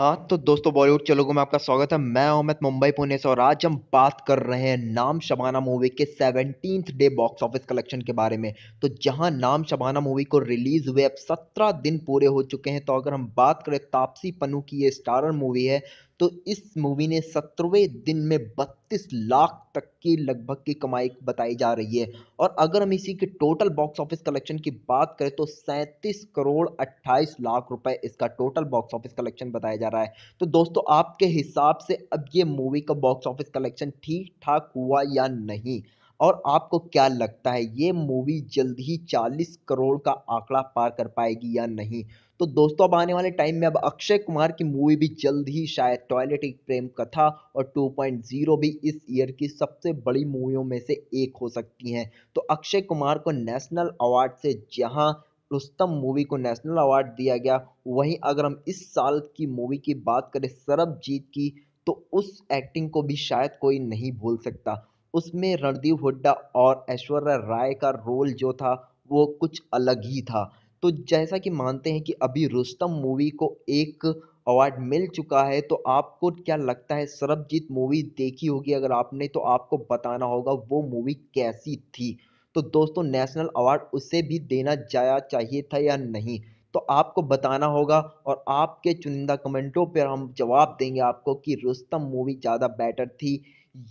हाँ तो दोस्तों बॉलीवुड चलोगों में आपका स्वागत है मैं अमित मुंबई पुणे से और आज हम बात कर रहे हैं नाम शबाना मूवी के seventeen day box office collection के बारे में तो जहाँ नाम शबाना मूवी को रिलीज हुए अब सत्रह दिन पूरे हो चुके हैं तो अगर हम बात करें तापसी पन्नू की ये स्टारर मूवी है तो इस मूवी ने सत्रहवें दिन में बत्तीस लाख तक की लगभग की कमाई बताई जा रही है और अगर हम इसी के टोटल बॉक्स ऑफिस कलेक्शन की बात करें तो सैंतीस करोड़ अट्ठाईस लाख रुपए इसका टोटल बॉक्स ऑफिस कलेक्शन बताया जा रहा है तो दोस्तों आपके हिसाब से अब ये मूवी का बॉक्स ऑफिस कलेक्शन ठीक ठाक हुआ या नहीं और आपको क्या लगता है ये मूवी जल्द ही 40 करोड़ का आंकड़ा पार कर पाएगी या नहीं तो दोस्तों अब आने वाले टाइम में अब अक्षय कुमार की मूवी भी जल्द ही शायद टॉयलेट एक प्रेम कथा और 2.0 भी इस ईयर की सबसे बड़ी मूवियों में से एक हो सकती हैं तो अक्षय कुमार को नेशनल अवार्ड से जहां रुस्तम मूवी को नेशनल अवार्ड दिया गया वहीं अगर हम इस साल की मूवी की बात करें सरबजीत की तो उस एक्टिंग को भी शायद कोई नहीं भूल सकता उसमें रणदीप हुड्डा और ऐश्वर्या राय का रोल जो था वो कुछ अलग ही था तो जैसा कि मानते हैं कि अभी रुस्तम मूवी को एक अवार्ड मिल चुका है तो आपको क्या लगता है सरबजीत मूवी देखी होगी अगर आपने तो आपको बताना होगा वो मूवी कैसी थी तो दोस्तों नेशनल अवार्ड उसे भी देना जाया चाहिए था या नहीं तो आपको बताना होगा और आपके चुनिंदा कमेंटों पर हम जवाब देंगे आपको कि रुस्तम मूवी ज़्यादा बेटर थी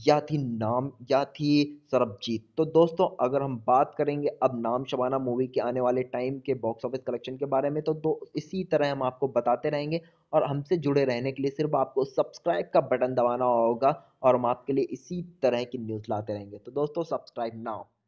या थी नाम या थी सरबजीत तो दोस्तों अगर हम बात करेंगे अब नाम शबाना मूवी के आने वाले टाइम के बॉक्स ऑफिस कलेक्शन के बारे में तो दो इसी तरह हम आपको बताते रहेंगे और हमसे जुड़े रहने के लिए सिर्फ आपको सब्सक्राइब का बटन दबाना होगा और हम आपके लिए इसी तरह की न्यूज़ लाते रहेंगे तो दोस्तों सब्सक्राइब नाउ